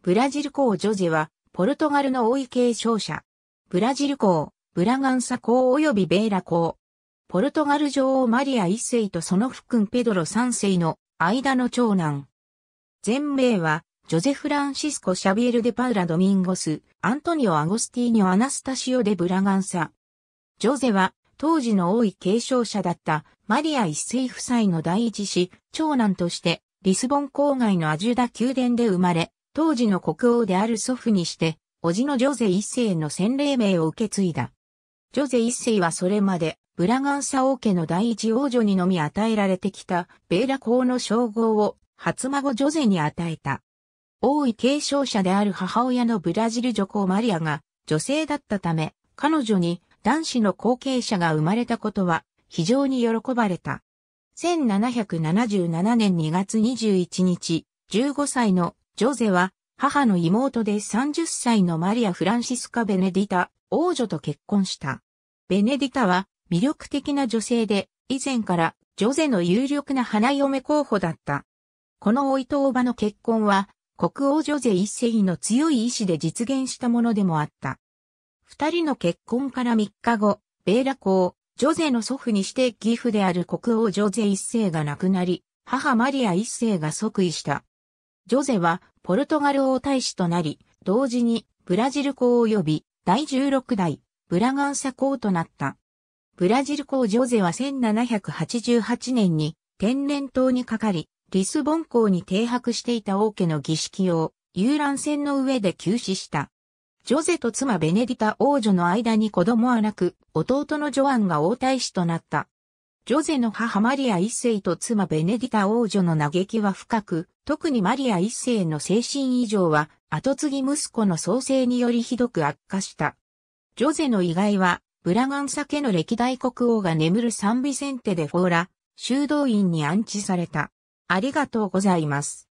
ブラジル公ジョゼは、ポルトガルの王位継承者。ブラジル公、ブラガンサ公及びベーラ公。ポルトガル女王マリア一世とその父君ペドロ三世の間の長男。前名は、ジョゼ・フランシスコ・シャビエル・デ・パウラ・ドミンゴス、アントニオ・アゴスティーニョ・アナスタシオ・デ・ブラガンサ。ジョゼは、当時の王位継承者だったマリア一世夫妻の第一子、長男として、リスボン郊外のアジュダ宮殿で生まれ、当時の国王である祖父にして、叔父のジョゼ一世の洗礼名を受け継いだ。ジョゼ一世はそれまで、ブラガンサ王家の第一王女にのみ与えられてきた、ベーラ公の称号を、初孫ジョゼに与えた。王位継承者である母親のブラジル女皇マリアが、女性だったため、彼女に男子の後継者が生まれたことは、非常に喜ばれた。1777年2月21日、15歳のジョゼは、母の妹で30歳のマリア・フランシスカ・ベネディタ、王女と結婚した。ベネディタは、魅力的な女性で、以前からジョゼの有力な花嫁候補だった。このおいとおばの結婚は、国王ジョゼ一世の強い意志で実現したものでもあった。二人の結婚から3日後、ベーラ公、ジョゼの祖父にして義父である国王ジョゼ一世が亡くなり、母マリア一世が即位した。ジョゼはポルトガル王太子となり、同時にブラジル公及び第16代ブラガンサ公となった。ブラジル公ジョゼは1788年に天然痘にかかり、リスボン港に停泊していた王家の儀式を遊覧船の上で休止した。ジョゼと妻ベネディタ王女の間に子供はなく、弟のジョアンが王太子となった。ジョゼの母マリア一世と妻ベネディタ王女の嘆きは深く、特にマリア一世の精神異常は、後継ぎ息子の創生によりひどく悪化した。ジョゼの意外は、ブラガンサ家の歴代国王が眠るサンビセンテでフォーラ、修道院に安置された。ありがとうございます。